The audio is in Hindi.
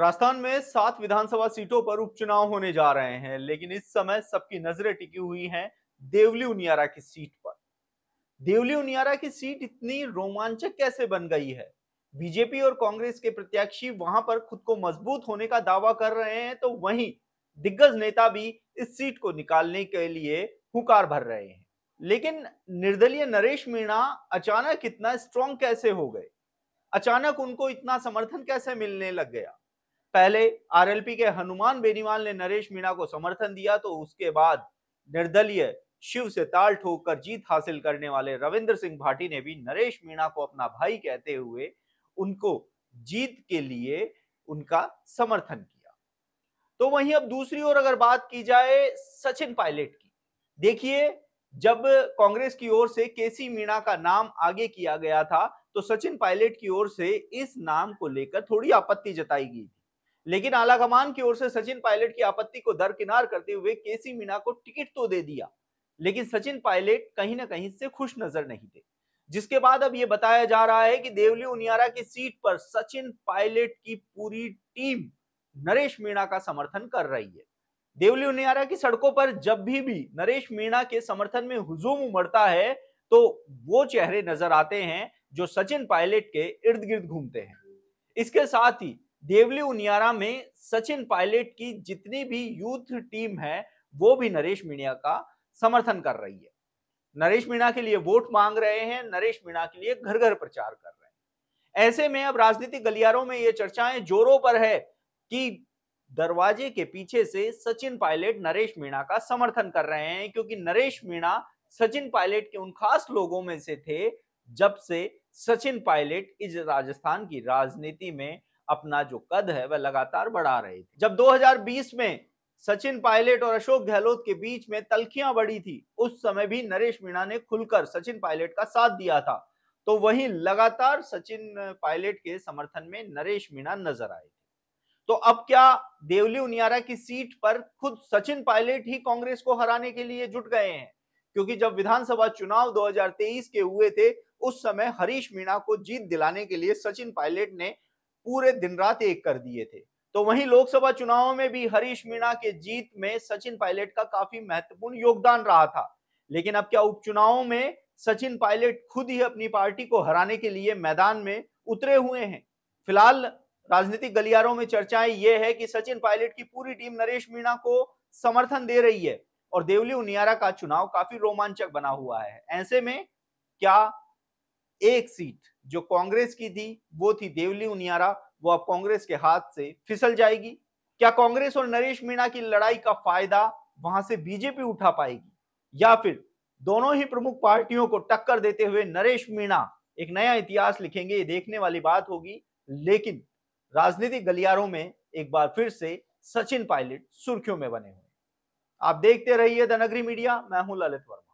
राजस्थान में सात विधानसभा सीटों पर उपचुनाव होने जा रहे हैं लेकिन इस समय सबकी नजरें टिकी हुई हैं देवली उनियारा की सीट पर देवली उनियारा की सीट इतनी रोमांचक कैसे बन गई है बीजेपी और कांग्रेस के प्रत्याशी वहां पर खुद को मजबूत होने का दावा कर रहे हैं तो वहीं दिग्गज नेता भी इस सीट को निकालने के लिए हुकार भर रहे हैं लेकिन निर्दलीय नरेश मीणा अचानक इतना स्ट्रांग कैसे हो गए अचानक उनको इतना समर्थन कैसे मिलने लग गया पहले आरएलपी के हनुमान बेनीवाल ने नरेश मीणा को समर्थन दिया तो उसके बाद निर्दलीय शिव से ताल ठोक कर जीत हासिल करने वाले रविंद्र सिंह भाटी ने भी नरेश मीणा को अपना भाई कहते हुए उनको जीत के लिए उनका समर्थन किया तो वहीं अब दूसरी ओर अगर बात की जाए सचिन पायलट की देखिए जब कांग्रेस की ओर से केसी मीणा का नाम आगे किया गया था तो सचिन पायलट की ओर से इस नाम को लेकर थोड़ी आपत्ति जताई गई थी लेकिन आलाकमान की ओर से सचिन पायलट की आपत्ति को दरकिनार करते हुए केसी मीना को टिकट तो दे दिया लेकिन सचिन पायलट कहीं ना कहीं से खुश नजर नहीं थे जिसके बाद अब ये बताया जा रहा है कि देवली उनियारा की सीट पर सचिन पायलट की पूरी टीम नरेश मीणा का समर्थन कर रही है देवली उनियारा की सड़कों पर जब भी भी नरेश मीणा के समर्थन में हुजूम उमड़ता है तो वो चेहरे नजर आते हैं जो सचिन पायलट के इर्द गिर्द घूमते हैं इसके साथ ही देवली उनियारा में सचिन पायलट की जितनी भी यूथ टीम है वो भी नरेश मीणा का समर्थन कर रही है नरेश मीणा के लिए वोट मांग रहे हैं नरेश मीणा के लिए घर घर प्रचार कर रहे हैं ऐसे में अब राजनीतिक गलियारों में ये चर्चाएं जोरों पर है कि दरवाजे के पीछे से सचिन पायलट नरेश मीणा का समर्थन कर रहे हैं क्योंकि नरेश मीणा सचिन पायलट के उन खास लोगों में से थे जब से सचिन पायलट इस राजस्थान की राजनीति में अपना जो कद है वह लगातार बढ़ा रहे थे जब 2020 में सचिन पायलट और अशोक गहलोत के बीच में तलखियां बढ़ी थी उस समय भी नरेश मीणा ने खुलकर सचिन पायलट का साथ दिया था तो वहीं लगातार सचिन पायलट के समर्थन में नरेश मीणा नजर आए तो अब क्या देवली उनियारा की सीट पर खुद सचिन पायलट ही कांग्रेस को हराने के लिए जुट गए हैं क्योंकि जब विधानसभा चुनाव 2023 के हुए थे उस समय हरीश मीणा को जीत दिलाने के लिए सचिन पायलट ने पूरे दिन रात एक कर दिए थे तो वहीं लोकसभा चुनाव में भी हरीश मीणा के जीत में सचिन पायलट का काफी महत्वपूर्ण योगदान रहा था लेकिन अब क्या उपचुनाव में सचिन पायलट खुद ही अपनी पार्टी को हराने के लिए मैदान में उतरे हुए हैं फिलहाल राजनीतिक गलियारों में चर्चाएं ये है कि सचिन पायलट की पूरी टीम नरेश मीणा को समर्थन दे रही है और देवली उनियारा का चुनाव काफी रोमांचक बना हुआ है ऐसे में क्या एक सीट जो कांग्रेस की थी वो थी देवली उनियारा वो अब कांग्रेस के हाथ से फिसल जाएगी क्या कांग्रेस और नरेश मीणा की लड़ाई का फायदा वहां से बीजेपी उठा पाएगी या फिर दोनों ही प्रमुख पार्टियों को टक्कर देते हुए नरेश मीणा एक नया इतिहास लिखेंगे ये देखने वाली बात होगी लेकिन राजनीतिक गलियारों में एक बार फिर से सचिन पायलट सुर्खियों में बने हुए आप देखते रहिए द नगरी मीडिया मैं हूं ललित वर्मा